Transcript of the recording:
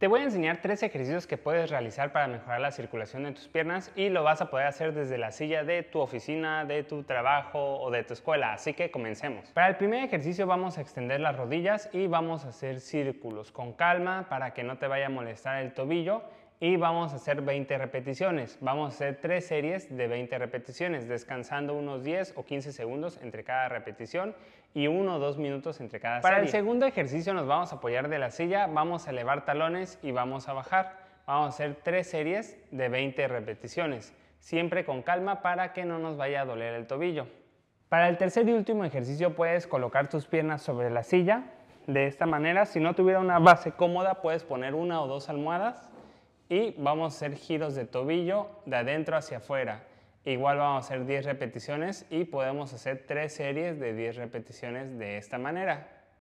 Te voy a enseñar tres ejercicios que puedes realizar para mejorar la circulación de tus piernas y lo vas a poder hacer desde la silla de tu oficina, de tu trabajo o de tu escuela, así que comencemos. Para el primer ejercicio vamos a extender las rodillas y vamos a hacer círculos con calma para que no te vaya a molestar el tobillo y vamos a hacer 20 repeticiones. Vamos a hacer tres series de 20 repeticiones, descansando unos 10 o 15 segundos entre cada repetición y 1 o 2 minutos entre cada serie. Para el segundo ejercicio nos vamos a apoyar de la silla, vamos a elevar talones y vamos a bajar. Vamos a hacer tres series de 20 repeticiones, siempre con calma para que no nos vaya a doler el tobillo. Para el tercer y último ejercicio puedes colocar tus piernas sobre la silla. De esta manera, si no tuviera una base cómoda, puedes poner una o dos almohadas y vamos a hacer giros de tobillo de adentro hacia afuera. Igual vamos a hacer 10 repeticiones y podemos hacer 3 series de 10 repeticiones de esta manera.